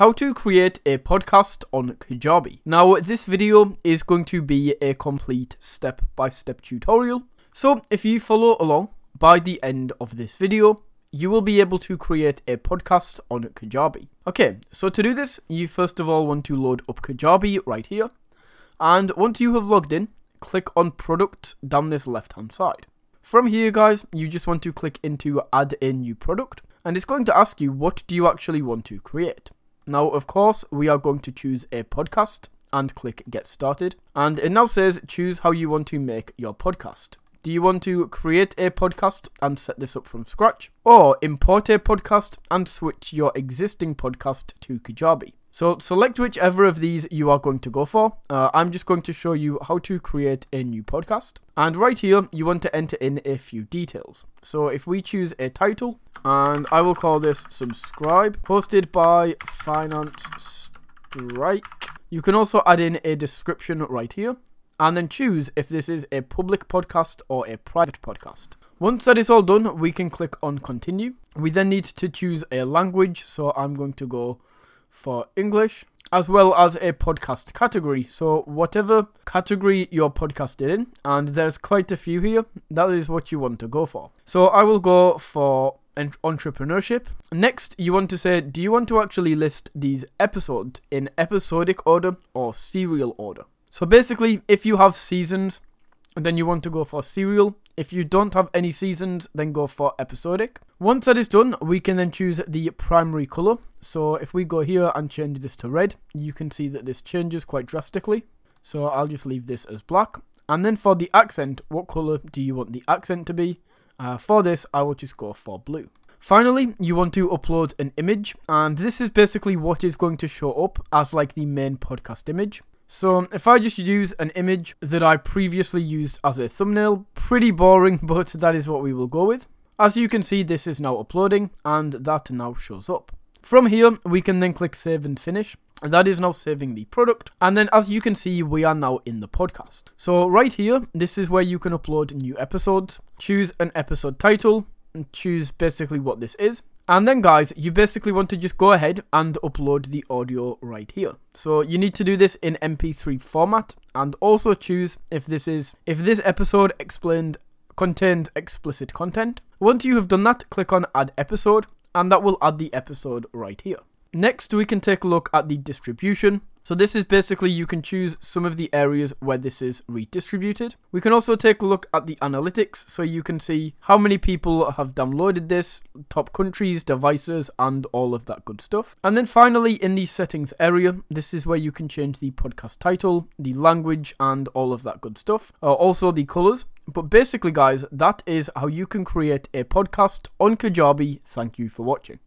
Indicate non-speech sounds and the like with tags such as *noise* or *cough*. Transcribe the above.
how to create a podcast on Kajabi. Now this video is going to be a complete step-by-step -step tutorial. So if you follow along by the end of this video, you will be able to create a podcast on Kajabi. Okay, so to do this, you first of all want to load up Kajabi right here. And once you have logged in, click on products down this left hand side. From here guys, you just want to click into add a new product and it's going to ask you what do you actually want to create. Now, of course, we are going to choose a podcast and click get started. And it now says choose how you want to make your podcast. Do you want to create a podcast and set this up from scratch? Or import a podcast and switch your existing podcast to Kajabi? So select whichever of these you are going to go for. Uh, I'm just going to show you how to create a new podcast. And right here, you want to enter in a few details. So if we choose a title, and I will call this Subscribe, hosted by Finance Strike. You can also add in a description right here, and then choose if this is a public podcast or a private podcast. Once that is all done, we can click on continue. We then need to choose a language, so I'm going to go for English, as well as a podcast category. So, whatever category your podcast is in, and there's quite a few here, that is what you want to go for. So, I will go for entrepreneurship. Next, you want to say, do you want to actually list these episodes in episodic order or serial order? So, basically, if you have seasons, then you want to go for serial. If you don't have any seasons, then go for episodic. Once that is done, we can then choose the primary colour. So if we go here and change this to red, you can see that this changes quite drastically. So I'll just leave this as black. And then for the accent, what colour do you want the accent to be? Uh, for this, I will just go for blue. Finally, you want to upload an image, and this is basically what is going to show up as like the main podcast image. So if I just use an image that I previously used as a thumbnail, pretty boring, *laughs* but that is what we will go with. As you can see this is now uploading and that now shows up. From here we can then click save and finish that is now saving the product and then as you can see we are now in the podcast so right here this is where you can upload new episodes choose an episode title and choose basically what this is and then guys you basically want to just go ahead and upload the audio right here so you need to do this in mp3 format and also choose if this is if this episode explained contains explicit content. Once you have done that, click on add episode and that will add the episode right here. Next, we can take a look at the distribution. So this is basically you can choose some of the areas where this is redistributed. We can also take a look at the analytics so you can see how many people have downloaded this, top countries, devices and all of that good stuff. And then finally in the settings area, this is where you can change the podcast title, the language and all of that good stuff. Uh, also the colours. But basically guys, that is how you can create a podcast on Kajabi. Thank you for watching.